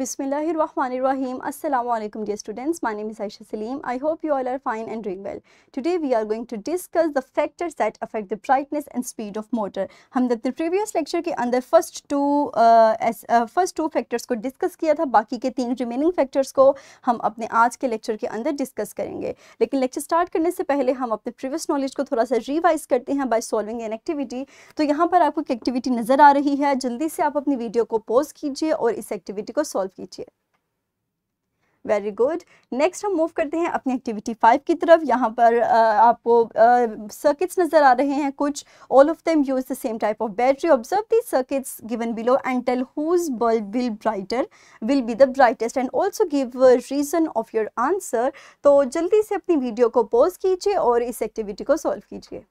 Bismillahirrahmanirrahim. Assalamu alaikum dear students. My name is Aisha Salim. I hope you all are fine and doing well. Today we are going to discuss the factors that affect the brightness and speed of motor. हमने अपने previous lecture के अंदर first two uh, as, uh, first two factors को discuss किया था बाकी के तीन remaining factors को हम अपने आज के lecture के अंदर discuss करेंगे लेकिन lecture start करने से पहले हम अपने previous knowledge को थोड़ा सा revise करते हैं by solving an activity. तो यहाँ पर आपको एक activity नज़र आ रही है जल्दी से आप अपनी video को pause कीजिए और इस activity को solve सॉल्व कीजिए वेरी गुड नेक्स्ट हम मूव करते हैं अपनी एक्टिविटी फाइव की तरफ यहाँ पर आपको सर्किट्स नज़र आ रहे हैं कुछ all of them use the same type of battery observe the circuits given below and tell whose bulb will brighter will be the brightest and also give reason of your answer तो जल्दी से अपनी video को pause कीजिए और इस activity को solve कीजिए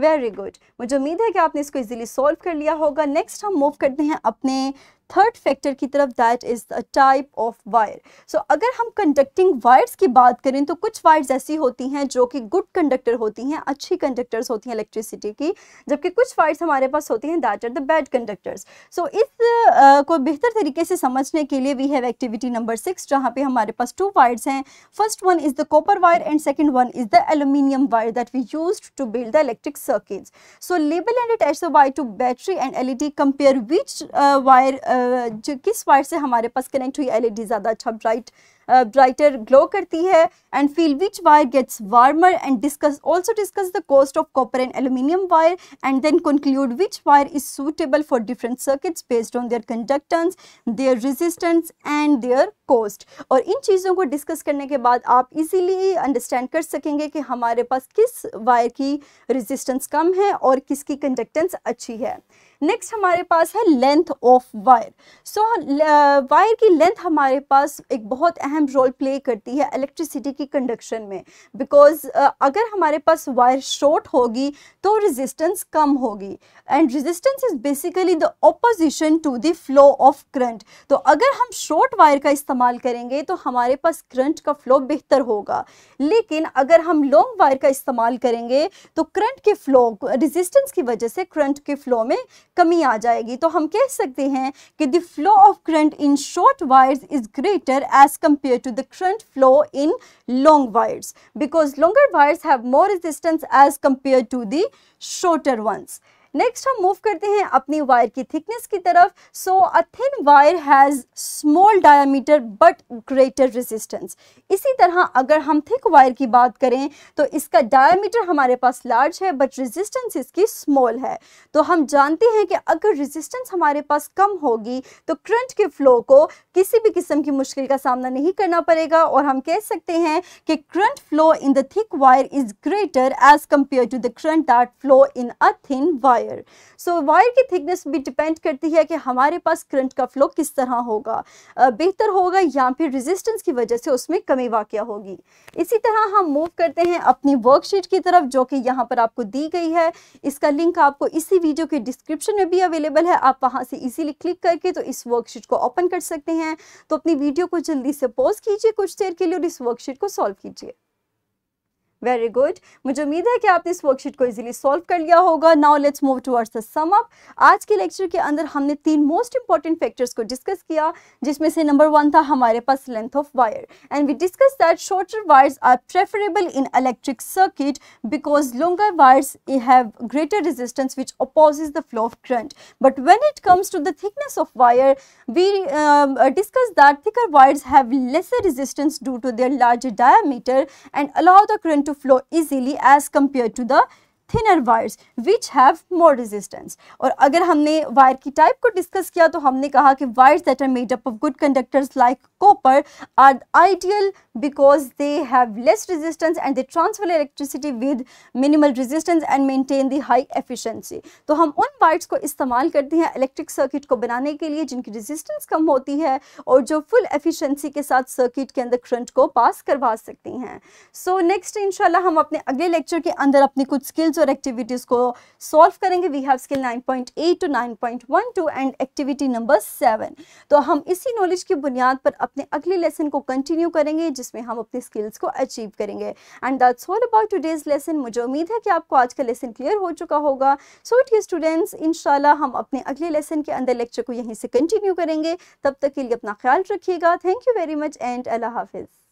वेरी गुड मुझे उम्मीद है कि आपने इसको इजीली सॉल्व कर लिया होगा नेक्स्ट हम मूव करते हैं अपने थर्ड फैक्टर की तरफ that is the type of wire so अगर हम कंडक्टिंग वायर्स की बात करें तो कुछ वायर्स ऐसी होती हैं जो कि गुड कंडक्टर होती हैं अच्छी कंडक्टर्स होती हैं इलेक्ट्रिसिटी की जबकि कुछ वायर्स हमारे पास होती हैं that are the bad conductors so इस uh, को बेहतर तरीके से समझने के लिए we have activity number six जहाँ पे हमारे पास टू वायर्स हैं first one is the copper wire and second one is the aluminium wire that we use to build the electric circuits so label and attach the wire to battery and L E D compare which wire जो किस wire से हमारे पास connect हुई LED ज़्यादा अच्छा bright brighter uh, glow करती है and feel which wire gets warmer and discuss also discuss the cost of copper and aluminium wire and then conclude which wire is suitable for different circuits based on their conductance, their resistance and their cost और इन चीज़ों को discuss करने के बाद आप easily understand कर सकेंगे कि हमारे पास किस वायर की रेजिस्टेंस कम है और किसकी कंडक्टेंस अच्छी है नेक्स्ट हमारे पास है length of wire so wire की लेंथ हमारे पास एक बहुत अहम अहम रोल प्ले करती है इलेक्ट्रिसिटी की कंडक्शन में बिकॉज uh, अगर हमारे पास वायर शॉर्ट होगी तो रेजिस्टेंस कम होगी and resistance is basically the opposition to the flow of current तो अगर हम शॉर्ट वायर का इस्तेमाल करेंगे तो हमारे पास करंट का फ्लो बेहतर होगा लेकिन अगर हम लॉन्ग वायर का इस्तेमाल करेंगे तो करंट के फ्लो रेजिस्टेंस की वजह से करंट के फ्लो में कमी आ जाएगी तो हम कह सकते हैं कि the flow of current in short wires is greater as compare to the current flow in long wires because longer wires have more resistance as compared to the shorter ones. Next हम move करते हैं अपनी wire की thickness की तरफ so a thin wire has small diameter but greater resistance इसी तरह अगर हम थिक वायर की बात करें तो इसका डायामीटर हमारे पास लार्ज है बट रेजिस्टेंस इसकी स्मॉल है तो हम जानते हैं कि अगर रेजिस्टेंस हमारे पास कम होगी तो करंट के फ्लो को किसी भी किस्म की मुश्किल का सामना नहीं करना पड़ेगा और हम कह सकते हैं कि current flow in the thick wire is greater as compare to the current that flow in a thin wire wire so so, wire की थिकनेस भी डिपेंड करती है कि हमारे पास करंट का फ्लो किस तरह होगा बेहतर होगा या फिर रेजिस्टेंस की वजह से उसमें कमी वाक़ होगी इसी तरह हम मूव करते हैं अपनी वर्कशीट की तरफ जो कि यहाँ पर आपको दी गई है इसका लिंक आपको इसी वीडियो के डिस्क्रिप्शन में भी अवेलेबल है आप वहाँ से इजीली क्लिक करके तो इस वर्कशीट को ओपन कर सकते हैं तो अपनी वीडियो को जल्दी से पॉज कीजिए कुछ देर के लिए और इस वर्कशीट को सॉल्व कीजिए वेरी गुड मुझे उम्मीद है कि आपने इस वर्कशीट को इजीली सॉल्व कर लिया होगा now let's move towards the sum up आज के लेक्चर के अंदर हमने तीन मोस्ट इंपॉर्टेंट फैक्टर्स को डिस्कस किया जिसमें से नंबर वन था हमारे पास length of wire and we discuss that shorter wires are preferable in electric circuit because longer wires have greater resistance which opposes the flow of current but when it comes to the thickness of wire we discuss that thicker wires have lesser resistance due to their larger diameter and allow the current to flow easily as compared to the thinner wires which have more resistance और अगर हमने wire की type को discuss किया तो हमने कहा कि wires that are made up of good conductors like copper are ideal because they have less resistance and they transfer electricity with minimal resistance and maintain the high efficiency तो हम उन wires को इस्तेमाल करते हैं इलेक्ट्रिक सर्किट को बनाने के लिए जिनकी रेजिस्टेंस कम होती है और जो फुल एफिशिएंसी के साथ सर्किट के अंदर करंट को पास करवा सकती हैं सो नेक्स्ट इंशाल्लाह हम अपने अगले लेक्चर के अंदर अपनी कुछ स्किल्स क्वेश्चंस और एक्टिविटीज को सॉल्व करेंगे we have skill 9.8 to 9.12 two and activity number seven तो हम इसी नॉलेज की बुनियाद पर अपने अगले लेसन को कंटिन्यू करेंगे जिसमें हम अपने स्किल्स को अचीव करेंगे and that's all about today's lesson मुझे उम्मीद है कि आपको आज का लेसन क्लियर हो चुका होगा सो इट स्टूडेंट्स इन हम अपने अगले लेसन के अंदर लेक्चर को यहीं से कंटिन्यू करेंगे तब तक के लिए अपना ख्याल रखिएगा thank you very much and अल्लाह हाफिज़